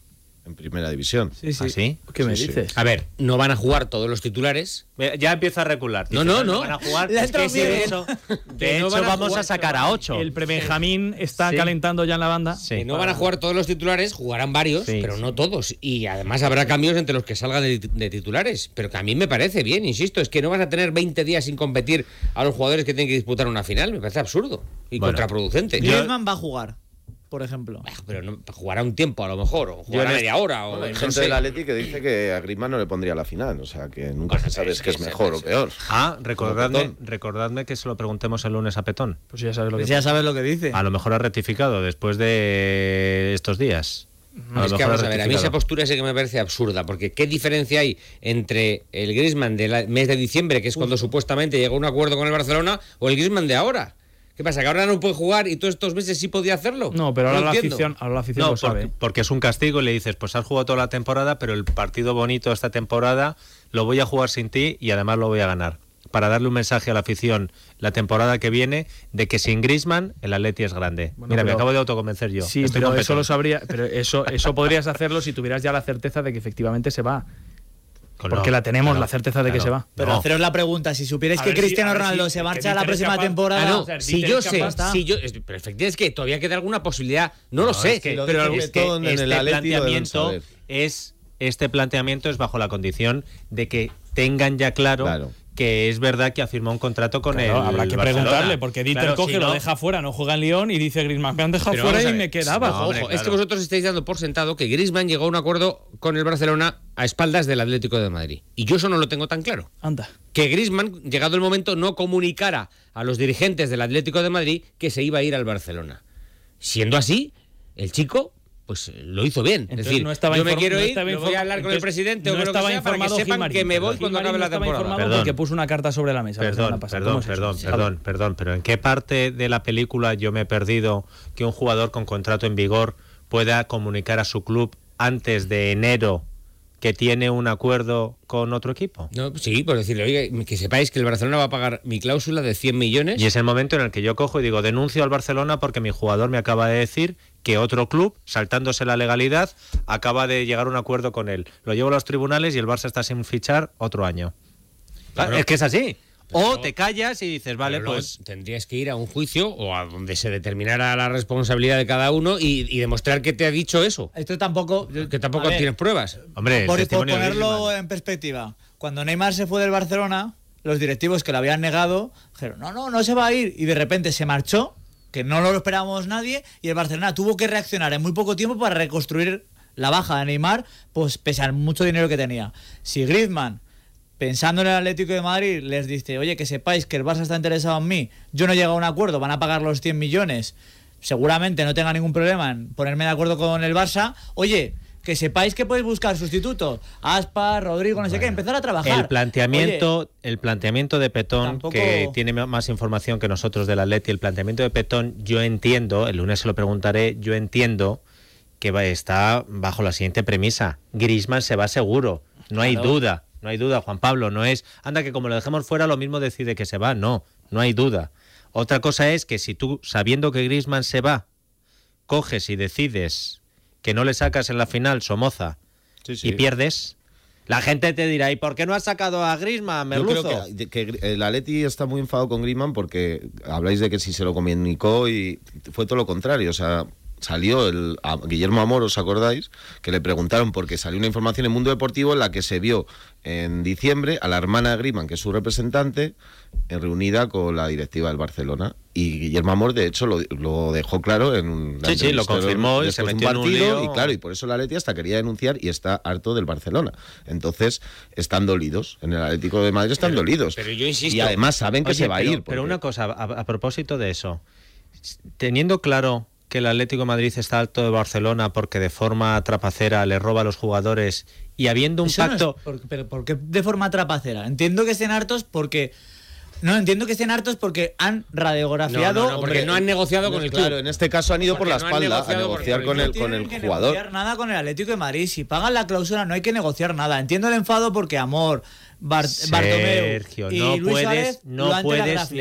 en primera división. Sí, ¿Ah, ¿Qué me dices? A ver, no van a jugar todos los titulares. Ya empieza a recular. No, no, no. de hecho, vamos a, sacar a 8. El Benjamín está calentando ya en la banda. Que no van a jugar todos los titulares, jugarán varios, pero no todos. Y además habrá cambios entre los que salgan de, titulares. Pero que a mí me parece bien, insisto, es que no vas a tener 20 días sin competir a los jugadores que tienen que disputar una final. Me parece absurdo y contraproducente. Griezmann va a jugar por ejemplo. Pero jugará un tiempo a lo mejor, o jugará media este hora. hay gente del que dice que a Griezmann no le pondría la final, o sea que nunca sabes qué que es mejor o peor. Ah, recordadme, que se lo preguntemos el lunes a Petón. Pues ya sabes pues lo, que, dice. A lo mejor ha rectificado después de estos días. Mm. A es que vamos a mí esa postura es que me parece absurda, porque ¿qué diferencia hay entre el Grisman del mes de diciembre, que es cuando supuestamente llegó un acuerdo con el Barcelona, o el Grisman de ahora? ¿Qué pasa? ¿Que ahora no puede jugar y todos estos meses sí podía hacerlo? No, pero ahora, la, afición, ahora la afición, lo sabe. ¿eh? Porque, es un castigo y le dices, pues has jugado toda la temporada, pero el partido bonito esta temporada lo voy a jugar sin ti y además lo voy a ganar. Para darle un mensaje a la afición la temporada que viene de que sin Grisman el Atleti es grande. Mira, me acabo de autoconvencer yo. Sí, pero eso lo sabría, pero eso, eso podrías hacerlo si tuvieras ya la certeza de que efectivamente se va porque la tenemos, la certeza de que se va. Pero haceros la pregunta, si supierais que Cristiano Ronaldo se marcha la próxima temporada, ah, si, yo sé, si es, perfecto, es que todavía queda alguna posibilidad, no, lo sé, pero es que en el este planteamiento es este planteamiento es bajo la condición de que tengan ya claro que es verdad que ha firmado un contrato con él el Habrá que preguntarle, porque Dieter coge, lo deja fuera, no juega en Lyon y dice Grisman, me han dejado fuera y me quedaba. Ojo, es que vosotros estáis dando por sentado que Grisman llegó a un acuerdo con el Barcelona a espaldas del Atlético de Madrid. Y yo eso no lo tengo tan claro. Anda. Que Grisman, llegado el momento, no comunicara a los dirigentes del Atlético de Madrid que se iba a ir al Barcelona. Siendo así, el chico pues eh, lo hizo bien. es decir, no estaba yo me quiero ir, También voy a hablar con el presidente o que para que sepan que me voy cuando acabe la temporada. Perdón, porque puso una carta sobre la mesa. Perdón, perdón, perdón, perdón, pero ¿en qué parte de la película yo me he perdido que un jugador con contrato en vigor pueda comunicar a su club antes de enero que tiene un acuerdo con otro equipo. sí, por decirle, oye, que sepáis que el Barcelona va a pagar mi cláusula de 100 millones. Y es el momento en el que yo cojo y digo, denuncio al Barcelona porque mi jugador me acaba de decir que otro club, saltándose la legalidad, acaba de llegar a un acuerdo con él. Lo llevo a los tribunales y el Barça está sin fichar otro año. Ah, es que es así. o te callas y dices, vale, pues. Tendrías que ir a un juicio o a donde se determinara la responsabilidad de cada uno y, demostrar que te ha dicho eso. Esto tampoco. Que tampoco tienes pruebas. Hombre, por ponerlo en perspectiva, cuando Neymar se fue del Barcelona, los directivos que lo habían negado dijeron, no, no, no se va a ir. Y de repente se marchó que no lo esperábamos nadie, y el Barcelona tuvo que reaccionar en muy poco tiempo para reconstruir la baja de Neymar, pues pese al mucho dinero que tenía. Si Griezmann, pensando en el Atlético de Madrid, les dice, oye, que sepáis que el Barça está interesado en mí, yo no llego a un acuerdo, van a pagar los 100 millones, seguramente no tenga ningún problema en ponerme de acuerdo con el Barça, oye, que sepáis que podéis buscar sustituto Aspa, Rodrigo, no sé qué, empezar a trabajar. El planteamiento, el planteamiento de Petón, que tiene más información que nosotros de del y el planteamiento de Petón, yo entiendo, el lunes se lo preguntaré, yo entiendo que está bajo la siguiente premisa. Grisman se va seguro, no hay duda, no hay duda, Juan Pablo, no es, anda que como lo dejemos fuera, lo mismo decide que se va, no, no hay duda. Otra cosa es que si tú, sabiendo que Grisman se va, coges y decides que no le sacas en la final Somoza y pierdes, la gente te dirá, ¿y por qué no has sacado a Grisman, Me Yo creo que, el está muy enfadado con Grisman porque habláis de que si se lo comunicó y fue todo lo contrario. O sea, salió el, Guillermo Amor, ¿os acordáis? Que le preguntaron porque salió una información en Mundo Deportivo en la que se vio en diciembre a la hermana Griman, que es su representante, eh, reunida con la directiva del Barcelona. Y Guillermo Amor, de hecho, lo, dejó claro en un. Sí, sí, lo confirmó y se metió Y claro, y por eso la Letia hasta quería denunciar y está harto del Barcelona. Entonces, están dolidos. En el Atlético de Madrid están dolidos. Pero yo insisto. Y además saben que se va a ir. Pero una cosa, a propósito de eso, teniendo claro que el Atlético de Madrid está alto de Barcelona porque de forma trapacera le roba a los jugadores y habiendo un pacto. pero ¿por qué de forma trapacera? Entiendo que estén hartos porque. No, entiendo que estén hartos porque han radiografiado. No, porque no han negociado con el club. Claro, en este caso han ido por la espalda a negociar con el, con el, jugador. negociar nada con el Atlético de Madrid. Si pagan la cláusula no hay que negociar nada. Entiendo el enfado porque amor, Bart no puedes, no puedes,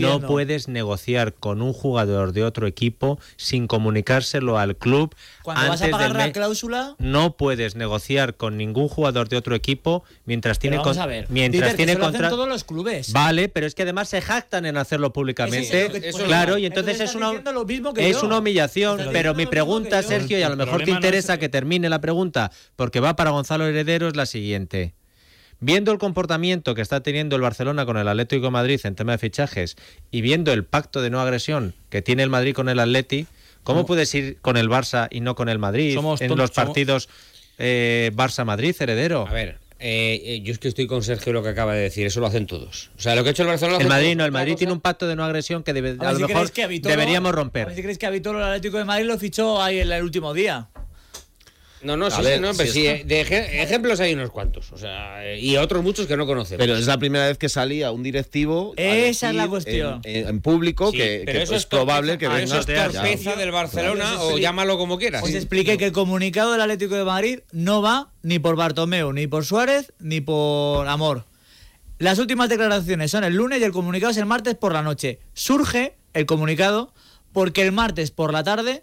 no puedes negociar con un jugador de otro equipo sin comunicárselo al club. Cuando vas a pagar la cláusula, no puedes negociar con ningún jugador de otro equipo mientras tiene ver. mientras tiene contrato. Todos los clubes. Vale, pero es que además se jactan en hacerlo públicamente. claro, y entonces, es una es una humillación. Pero mi pregunta, Sergio, y a lo mejor te interesa que termine la pregunta porque va para Gonzalo Heredero es la siguiente. Viendo el comportamiento que está teniendo el Barcelona con el Atlético de Madrid en tema de fichajes y viendo el pacto de no agresión que tiene el Madrid con el Atleti, ¿cómo puedes ir con el Barça y no con el Madrid en los partidos eh, Barça-Madrid, heredero? A ver, eh, eh, yo es que estoy con Sergio lo que acaba de decir, eso lo hacen todos. O sea, lo que ha hecho el Barcelona. El Madrid no, el Madrid tiene un pacto de no agresión que a, lo mejor deberíamos romper. A crees que a el Atlético de Madrid lo fichó ahí en el último día. No, no, no, de ejemplos hay unos cuantos, o sea, y otros muchos que no conocemos. Pero es la primera vez que salía un directivo Esa es la cuestión. En, público, que, eso es, probable que venga... Eso es torpeza del Barcelona o llámalo como quieras. Os expliqué que el comunicado del Atlético de Madrid no va ni por Bartomeu, ni por Suárez, ni por Amor. Las últimas declaraciones son el lunes y el comunicado es el martes por la noche. Surge el comunicado porque el martes por la tarde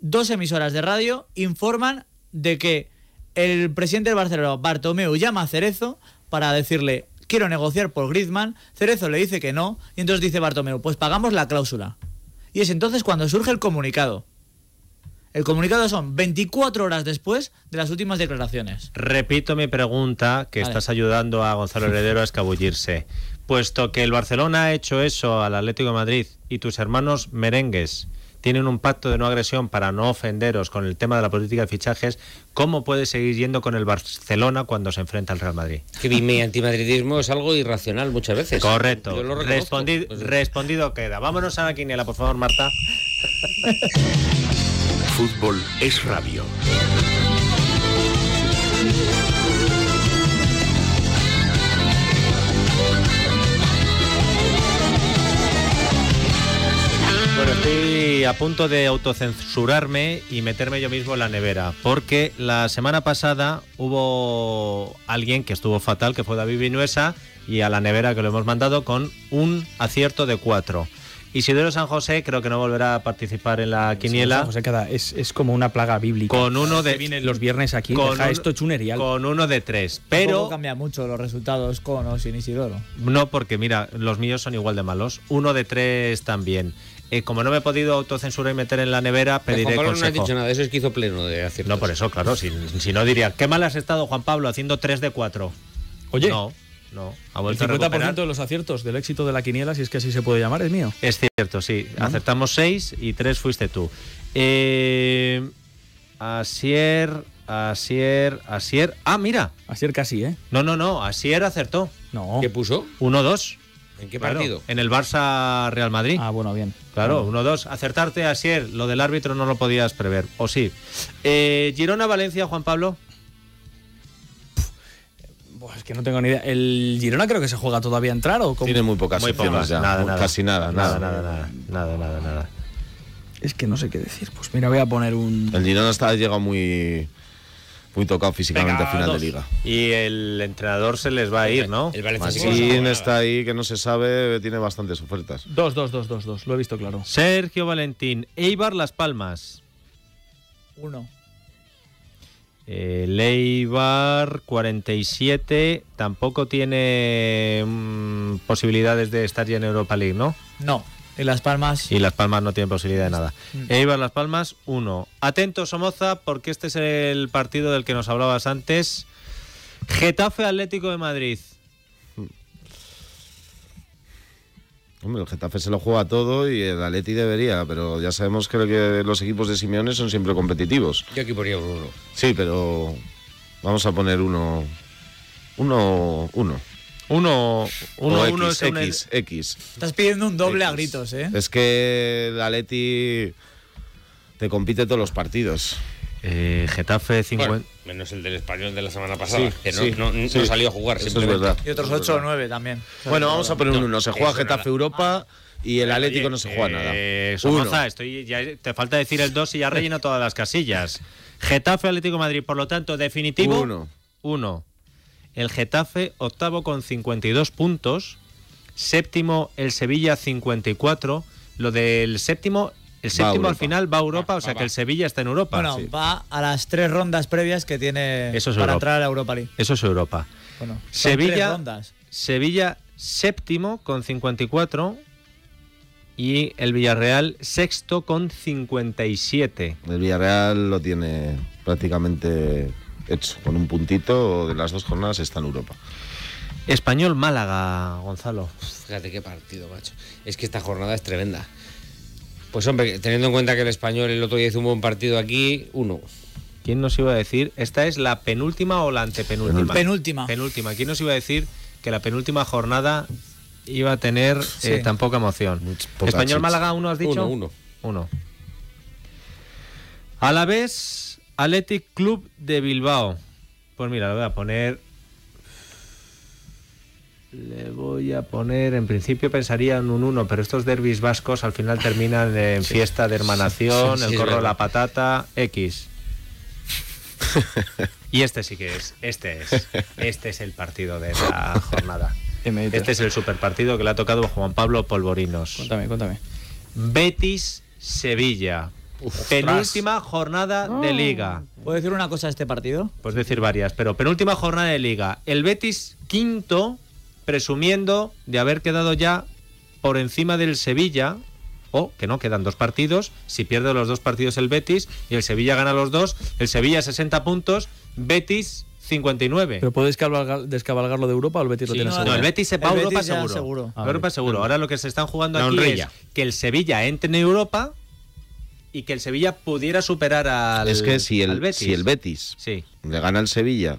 dos emisoras de radio informan de que el presidente del Barcelona, Bartomeu, llama a Cerezo para decirle, quiero negociar por Griezmann, Cerezo le dice que no, y entonces dice Bartomeu, pues pagamos la cláusula. Y es entonces cuando surge el comunicado. El comunicado son 24 horas después de las últimas declaraciones. Repito mi pregunta, que estás ayudando a Gonzalo Heredero a escabullirse. Puesto que el Barcelona ha hecho eso al Atlético de Madrid y tus hermanos merengues tienen un pacto de no agresión para no ofenderos con el tema de la política de fichajes, ¿cómo puede seguir yendo con el Barcelona cuando se enfrenta al Real Madrid? Que mi antimadridismo es algo irracional muchas veces. Correcto. Pues respondido queda. Vámonos a la quiniela, por favor, Marta. Fútbol es rabio. Estoy a punto de autocensurarme y meterme yo mismo en la nevera, porque la semana pasada hubo alguien que estuvo fatal, que fue David Vinuesa, y a la nevera que lo hemos mandado con un acierto de cuatro. Isidoro San José creo que no volverá a participar en la quiniela. San José queda, es, es, como una plaga bíblica. Con uno de los viernes aquí, con esto chunerial. Con uno de tres, pero no cambia mucho los resultados con o sin Isidoro. No, porque mira, los míos son igual de malos. Uno de tres también eh, como no me he podido autocensurar y meter en la nevera, pediré Juan Pablo consejo. no ha dicho nada, eso es que hizo pleno de aciertos. No, por eso, claro, si, no diría, qué mal has estado, Juan Pablo, haciendo 3 de 4. Oye. No, no. Ha vuelto el 50% de los aciertos del éxito de la quiniela, si es que así se puede llamar, es mío. Es cierto, sí. Acertamos 6 y 3 fuiste tú. Eh, Asier, Asier, Asier. Ah, mira. Asier casi, ¿eh? No, no, no. Asier acertó. No. ¿Qué puso? 1-2. ¿En qué partido? En el Barça Real Madrid. Ah, bueno, bien. Claro, ah. uno dos. Acertarte, a Asier. Lo del árbitro no lo podías prever. O sí. Eh, Girona Valencia, Juan Pablo. Pues que no tengo ni idea. ¿El Girona creo que se juega todavía a entrar o cómo? Tiene muy pocas opciones ya. Nada, nada. Casi nada, nada. Nada, nada, nada, Es que no sé qué decir. Pues mira, voy a poner un. El Girona está, llegado muy muy tocado físicamente final de liga. Y el entrenador se les va a ir, ¿no? El Valentín está ahí, que no se sabe, tiene bastantes ofertas. Dos, dos, dos, dos, dos, lo he visto claro. Sergio Valentín, Eibar Las Palmas. Uno. El Eibar 47 tampoco tiene mm, posibilidades de estar ya en Europa League, ¿no? No. Y Las Palmas. Y Las Palmas no tienen posibilidad de nada. Mm. Eibar eh, Las Palmas, uno Atento, Somoza, porque este es el partido del que nos hablabas antes. Getafe Atlético de Madrid. Mm. Hombre, el Getafe se lo juega todo y el Atleti debería, pero ya sabemos que, los equipos de Simeone son siempre competitivos. Yo aquí ponía uno. Sí, pero vamos a poner uno. Uno, uno. Uno, uno, X, X, X. Estás pidiendo un doble a gritos, ¿eh? Es que el Atleti te compite todos los partidos. Eh, Getafe 50. menos el del español de la semana pasada, que no, salió a jugar. Eso es verdad. Y otros 8 o 9 también. Bueno, vamos a poner un 1. se juega Getafe Europa. Ah. Y el Atlético no se juega eh, nada. Somoza, estoy, ya, te falta decir el 2 y ya rellena todas las casillas. Getafe Atlético Madrid, por lo tanto, definitivo. Uno. 1 el Getafe octavo con 52 puntos, séptimo el Sevilla 54, lo del séptimo el séptimo al final va a Europa, o sea que el Sevilla está en Europa. Bueno, va a las tres rondas previas que tiene para entrar a Europa League. Eso es Europa. Bueno, Sevilla, Sevilla séptimo con 54 y el Villarreal sexto con 57. El Villarreal lo tiene prácticamente con un puntito de las dos jornadas está en Europa. Español Málaga, Gonzalo. Fíjate qué partido, macho. Es que esta jornada es tremenda. Pues hombre, teniendo en cuenta que el español el otro día hizo un buen partido aquí, uno. ¿Quién nos iba a decir? ¿Esta es la penúltima o la antepenúltima? Penúltima. Penúltima. ¿Quién nos iba a decir que la penúltima jornada iba a tener eh, tan poca emoción? Español Málaga, uno has dicho. Uno, uno. Uno. A la vez Athletic Club de Bilbao. Pues mira, le voy a poner. Le voy a poner, en principio pensaría en un 1, pero estos derbis vascos al final terminan en fiesta de hermanación, el corro la patata, X. y este sí que es, este es, este es el partido de la jornada. Este es el super partido que le ha tocado Juan Pablo Polvorinos. Cuéntame, cuéntame. Betis Sevilla penúltima jornada de ah. liga. ¿Puedo decir una cosa de este partido? Puedes decir varias, pero penúltima jornada de liga. El Betis quinto, presumiendo de haber quedado ya por encima del Sevilla, o que no, quedan dos partidos. Si pierde los dos partidos el Betis y el Sevilla gana los dos, el Sevilla 60 puntos, Betis 59. ¿Pero puedes descabalgarlo de Europa o el Betis lo tiene seguro? No, el Betis se va a Europa seguro. Europa ah, seguro. Ahora lo que se están jugando aquí es que el Sevilla entre en Europa y que el Sevilla pudiera superar al Es que si el, Betis, sí. le gana al Sevilla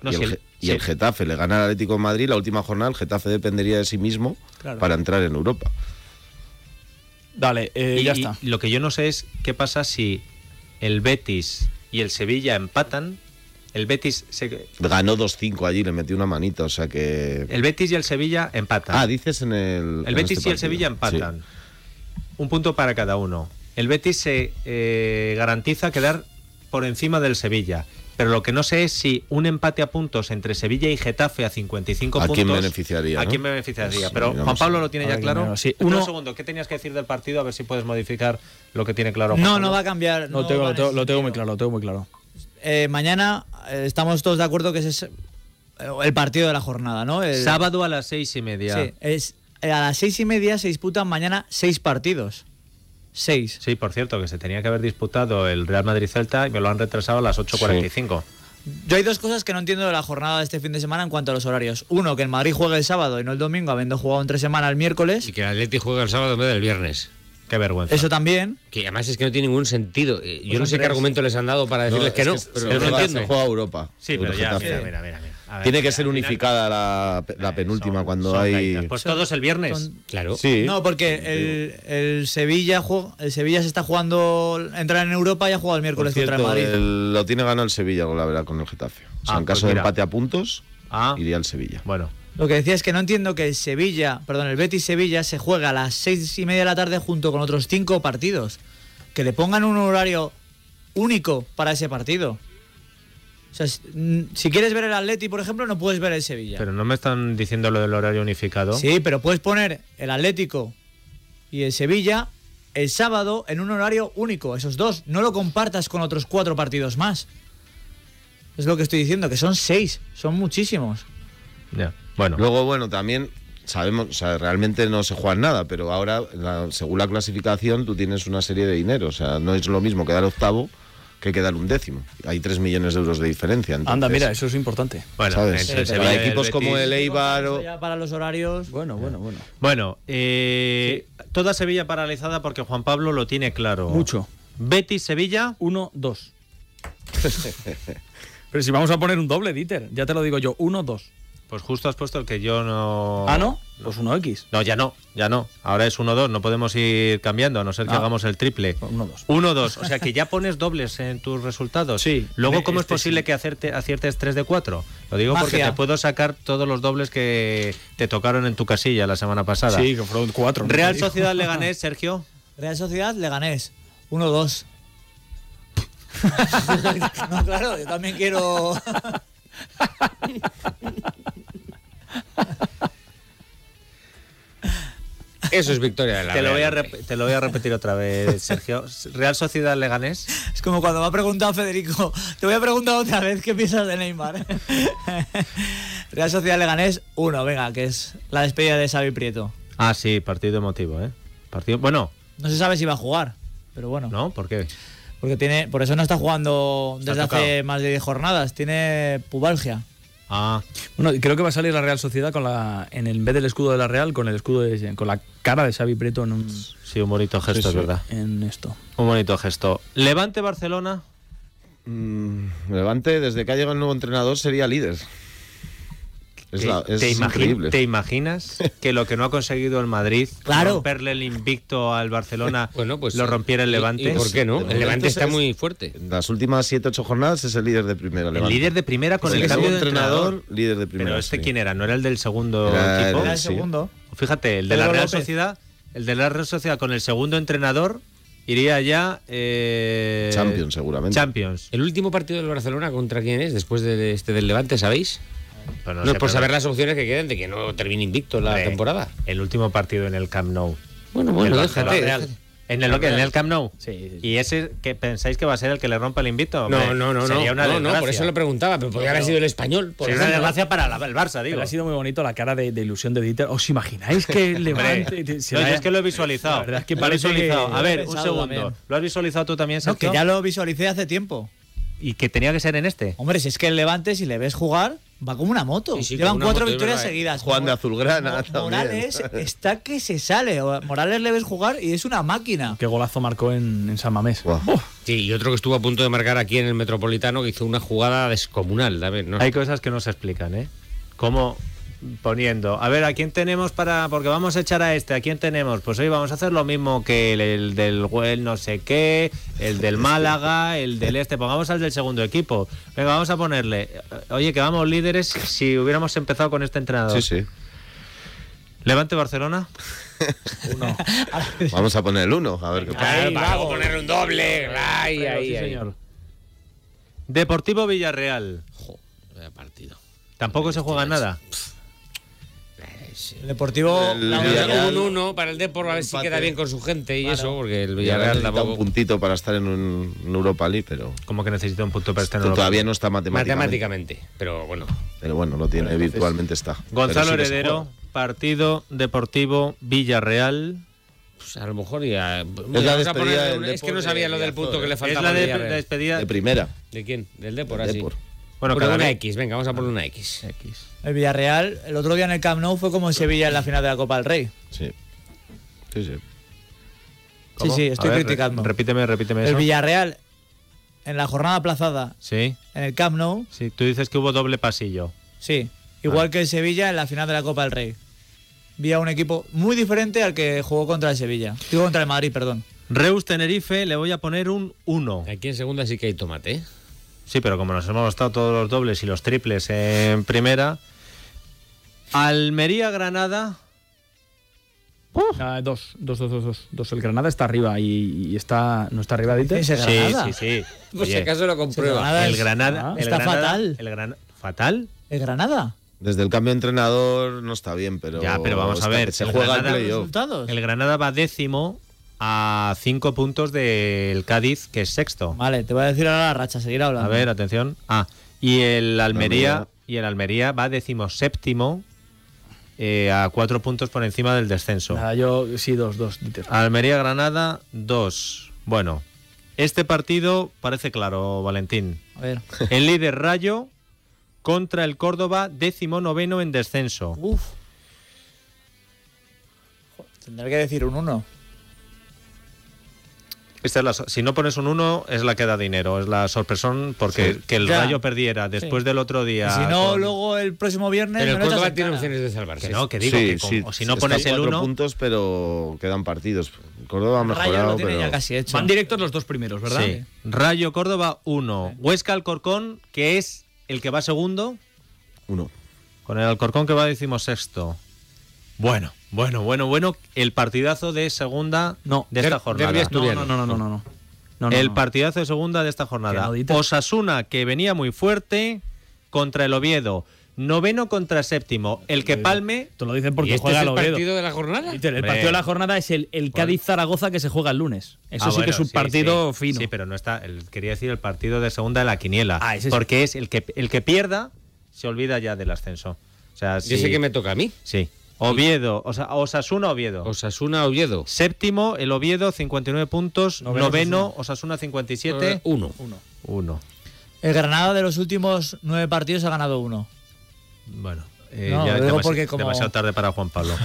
y, el, Getafe le gana al Atlético de Madrid, la última jornada el Getafe dependería de sí mismo para entrar en Europa. Dale, eh, ya está. lo que yo no sé es qué pasa si el Betis y el Sevilla empatan. El Betis se... ganó 2-5 allí, le metió una manita, o sea que. El Betis y el Sevilla empatan. Ah, dices en el. El Betis este y el Sevilla empatan. Un punto para cada uno el Betis se eh, garantiza quedar por encima del Sevilla. Pero lo que no sé es si un empate a puntos entre Sevilla y Getafe a 55 puntos. ¿A quién beneficiaría? ¿A quién me beneficiaría? Pero Juan Pablo lo tiene ya claro. uno... Un segundo, ¿qué tenías que decir del partido? A ver si puedes modificar lo que tiene claro. Juan no, no va a cambiar. No, lo, tengo, muy claro, lo tengo muy claro. Eh, mañana eh, estamos todos de acuerdo que ese es el partido de la jornada, ¿no? El... Sábado a las seis y media. Sí, es, a las seis y media se disputan mañana seis partidos. 6. Sí, por cierto, que se tenía que haber disputado el Real Madrid-Celta y me lo han retrasado a las 8.45. Yo hay dos cosas que no entiendo de la jornada de este fin de semana en cuanto a los horarios. Uno, que el Madrid juega el sábado y no el domingo, habiendo jugado entre semanas el miércoles. Y que el Atleti juega el sábado en vez del viernes. Qué vergüenza. Eso también. Que además es que no tiene ningún sentido. Eh, yo pues no sé qué argumento les han dado para decirles que no. pero no, entiendo. Juega Europa. Sí, pero ya. Mira, mira, mira. Tiene que ser unificada la, eh, penúltima cuando hay. Pues todos el viernes. Claro. Sí. No, porque el, Sevilla el Sevilla se está jugando. Entrar en Europa y ha jugado el miércoles contra el Madrid. lo tiene ganado el Sevilla con la verdad con el Getafe. Ah, en caso pues de empate a puntos, ah. iría el Sevilla. Bueno. Lo que decía es que no entiendo que el Sevilla, perdón, el Betis Sevilla se juega a las seis y media de la tarde junto con otros cinco partidos. Que le pongan un horario único para ese partido. O sea, si quieres ver el Atleti, por ejemplo, no puedes ver el Sevilla. Pero no me están diciendo lo del horario unificado. Sí, pero puedes poner el Atlético y el Sevilla el sábado en un horario único, esos dos. No lo compartas con otros cuatro partidos más. Es lo que estoy diciendo, que son seis, son muchísimos. Ya, bueno. Luego, bueno, también sabemos, o sea, realmente no se juega nada, pero ahora, según la clasificación, tú tienes una serie de dinero. O sea, no es lo mismo quedar octavo que queda un décimo. Hay 3 millones de euros de diferencia. Anda, mira, eso es importante. Bueno, para equipos como el Eibar o... Para los horarios... Bueno, bueno, eh, bueno. Bueno, eh, toda Sevilla paralizada porque Juan Pablo lo tiene claro. Mucho. Betis-Sevilla... 1-2. Pero si vamos a poner un doble, Dieter, ya te lo digo yo, 1-2. Pues justo has puesto el que yo no. Ah, no. Pues 1X. No, ya no, ya no. Ahora es 1-2, no podemos ir cambiando, a no ser que ah. hagamos el triple. 1-2. 1-2, o sea que ya pones dobles en tus resultados. Sí. Luego, ¿cómo es este posible que aciertes 3 de 4? Lo digo porque te puedo sacar todos los dobles que te tocaron en tu casilla la semana pasada. Sí, que fueron 4. Real Sociedad le gané, Sergio. Real Sociedad Leganés, 1-2. no, claro, yo también quiero... Eso es victoria de la te lo, voy a te lo voy a repetir otra vez, Sergio. Real Sociedad Leganés. Es como cuando me ha preguntado Federico, te voy a preguntar otra vez qué piensas de Neymar. Real Sociedad Leganés Uno, venga, que es la despedida de Xavi Prieto. Ah, sí, partido emotivo, ¿eh? Partido, bueno. No se sabe si va a jugar, pero bueno. No, ¿por qué? Porque tiene, por eso no está jugando desde hace más de 10 jornadas, tiene pubalgia. Ah. Bueno, creo que va a salir la Real Sociedad con la, en, vez del escudo de la Real, con el escudo con la cara de Xavi Preto en un. Sí, un bonito gesto, es verdad. En esto. Un bonito gesto. Levante Barcelona. Mm, Levante, desde que ha llegado el nuevo entrenador, sería líder. ¿Te, imaginas que lo que no ha conseguido el Madrid, romperle el invicto al Barcelona, pues, lo rompiera el Levante? por qué no? El, Levante está muy fuerte. En las últimas 7-8 jornadas es el líder de primera. El líder de primera con el, entrenador, líder de primera. Pero este quién era, ¿no era el del segundo equipo? Era el segundo. Fíjate, el de la Real Sociedad, el de la Real Sociedad con el segundo entrenador iría ya eh, Champions seguramente. Champions. El último partido del Barcelona contra quién es después de este del Levante, ¿sabéis? no, es por saber las opciones que quedan de que no termine invicto la temporada. El último partido en el Camp Nou. Bueno, bueno, déjate. En el, en el Camp Nou. Sí, ¿Y ese que pensáis que va a ser el que le rompa el invicto? No, no, no. no, no, por eso lo preguntaba, pero podría haber sido el español. Por Sería una desgracia para el Barça, digo. ha sido muy bonito la cara de, ilusión de Dieter. ¿Os imagináis que levante? es que lo he visualizado. que lo he visualizado. a ver, un segundo. ¿Lo has visualizado tú también, Sergio? No, que ya lo visualicé hace tiempo. ¿Y que tenía que ser en este? Hombre, si es que el Levante, si le ves jugar, va como una moto. Llevan cuatro victorias seguidas. Juan de Azulgrana. Morales está que se sale. Morales le ves jugar y es una máquina. Qué golazo marcó en, San Mamés. Sí, y otro que estuvo a punto de marcar aquí en el Metropolitano que hizo una jugada descomunal. ¿no? Hay cosas que no se explican, ¿eh? Cómo poniendo. A ver, ¿a quién tenemos para.? Porque vamos a echar a este. ¿A quién tenemos? Pues hoy vamos a hacer lo mismo que el, del no sé qué, el del Málaga, el del este. Pongamos al del segundo equipo. Venga, vamos a ponerle. Oye, que vamos líderes si hubiéramos empezado con este entrenador. Sí, sí. Levante Barcelona. Uno. vamos a poner el uno, a ver qué pasa. vamos a poner un doble. Ay, ahí, Señor. Deportivo Villarreal. partido. Tampoco se juega nada. Deportivo un 1 para el Deportivo a ver si queda bien con su gente y eso, porque el Villarreal da un puntito para estar en, un, Europa League, pero... Como que necesita un punto para estar en Europa Todavía no está matemáticamente. Matemáticamente, pero bueno. Pero bueno, lo tiene, virtualmente está. Gonzalo Heredero, partido Deportivo Villarreal... Pues a lo mejor ya. es, que no sabía lo del punto que le faltaba. Es la, de, despedida. De primera. ¿De quién? Del Depor, así. Ah, bueno, por una X, venga, vamos a por una X. El Villarreal, el otro día en el Camp Nou fue como en Sevilla en la final de la Copa del Rey. Sí. Sí, sí. Sí, sí, estoy criticando. Repíteme, repíteme eso. El Villarreal, en la jornada aplazada. Sí. En el Camp Nou. Sí, tú dices que hubo doble pasillo. Sí. Igual que el Sevilla en la final de la Copa del Rey. Vía un equipo muy diferente al que jugó contra el Sevilla. Digo contra el Madrid, perdón. Reus Tenerife le voy a poner un 1. Aquí en segunda sí que hay tomate. ¿eh? Sí, pero como nos hemos gastado todos los dobles y los triples en primera. Almería-Granada. Ah, dos, dos, dos, dos, El Granada está arriba y, está. ¿No está arriba, Dite? Sí, sí, sí. Por si acaso lo comprueba. el Granada. Ah. está fatal. ¿Fatal? ¿El Granada? Desde el cambio de entrenador no está bien, pero. Ya, pero vamos a ver. Se el juega Granada, el Granada va décimo a 5 puntos del Cádiz, que es sexto. Vale, te voy a decir ahora la racha, seguir hablando. A ver, atención. Ah, y el Almería, y el Almería va decimoséptimo eh, a 4 puntos por encima del descenso. yo sí, dos, Almería Granada, 2 Bueno, este partido parece claro, Valentín. A ver. El líder Rayo contra el Córdoba, décimo noveno en descenso. Uf. Tendré que decir un 1 si no pones un 1, es la que da dinero, es la sorpresón, porque que el Rayo perdiera después del otro día. si no, luego el próximo viernes. Pero el Córdoba tiene opciones de salvarse. Que no, que digo, que o si no pones el 1. pero quedan partidos. Córdoba ha mejorado. pero... ya casi hecho. Van directos los dos primeros, ¿verdad? Sí. Rayo Córdoba 1. Huesca Alcorcón, que es el que va segundo. 1. Con el Alcorcón que va decimos sexto. Bueno, bueno, bueno, bueno, el partidazo de segunda, de esta jornada. no, no, no, no, no, no, El partidazo de segunda de esta jornada. Osasuna, que venía muy fuerte, contra el Oviedo. Noveno contra séptimo. El que palme. Te lo dicen porque este es el partido de la jornada. El partido de la jornada es el, Cádiz-Zaragoza que se juega el lunes. Eso ah, sí que es un partido fino. Sí, pero no está. quería decir el partido de segunda de la quiniela. Ah, ese porque es el que, el que pierda se olvida ya del ascenso. O sea, Yo sé que me toca a mí. Sí. Oviedo, o Osasuna Oviedo. Osasuna Oviedo. Séptimo, el Oviedo, 59 puntos. Noveno, Osasuna. 57. Eh, uno Uno. El Granada de los últimos nueve partidos ha ganado uno. Bueno, eh, ya demasiado tarde para Juan Pablo.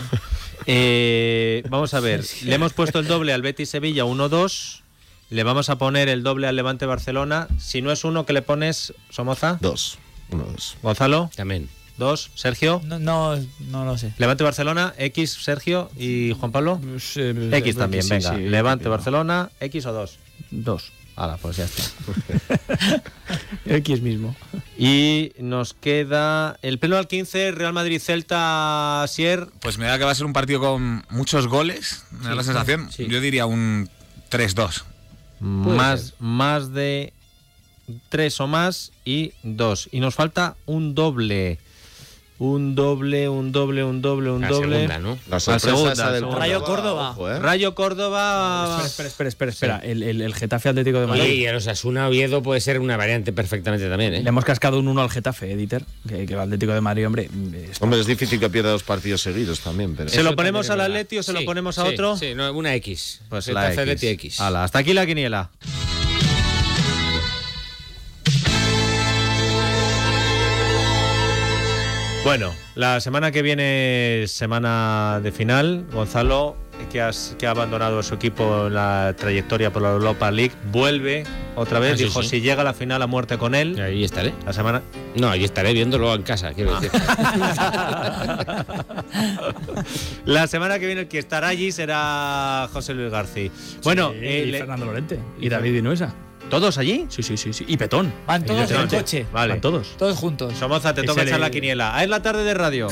Eh, vamos a ver, le hemos puesto el doble al Betis Sevilla 1-2. Le vamos a poner el doble al Levante Barcelona. Si no es uno ¿qué le pones, Somoza. Dos. Uno, dos. Gonzalo. También. ¿Dos, Sergio? No, no, lo sé. Levante Barcelona, X, Sergio y Juan Pablo. Eh, X también, venga. Levante Barcelona, X o dos. Dos. Ahora, pues ya está. X mismo. Y nos queda el pleno al 15, Real Madrid Celta Sier. Pues me da que va a ser un partido con muchos goles, me da la sensación. Yo diría un 3-2. Más, más de tres o más y dos. Y nos falta un doble un doble, un doble, un doble, un la doble. Segunda, ¿no? La, segunda, Rayo Córdoba. ¿eh? Rayo Córdoba. Espera, espera, espera. espera. El, el, el, Getafe Atlético de Madrid. Y es una... Oviedo puede ser una variante perfectamente también. ¿eh? Le hemos cascado un 1 al Getafe, editor ¿eh, que, va al Atlético de Madrid, hombre. Mm, eh, hombre, es difícil que pierda dos partidos seguidos también. Pero... ¿Se lo ponemos al Atleti o se lo ponemos a otro? Sí, no, una X. Pues Getafe leti X. hasta aquí la quiniela. Bueno, la semana que viene, semana de final, Gonzalo, que, que ha abandonado su equipo en la trayectoria por la Europa League, vuelve otra vez. Ah, dijo, si llega a la final a muerte con él. Ahí estaré. La semana. No, ahí estaré viéndolo en casa, la semana que viene el que estará allí será José Luis García. Bueno, y eh, Fernando Lorente y David Inuesa. ¿Todos allí? Sí, sí, sí. sí. Y Petón. Van todos en el coche. Vale. Van todos. Todos juntos. Somoza, te toca echar la quiniela. Ah, es la tarde de radio.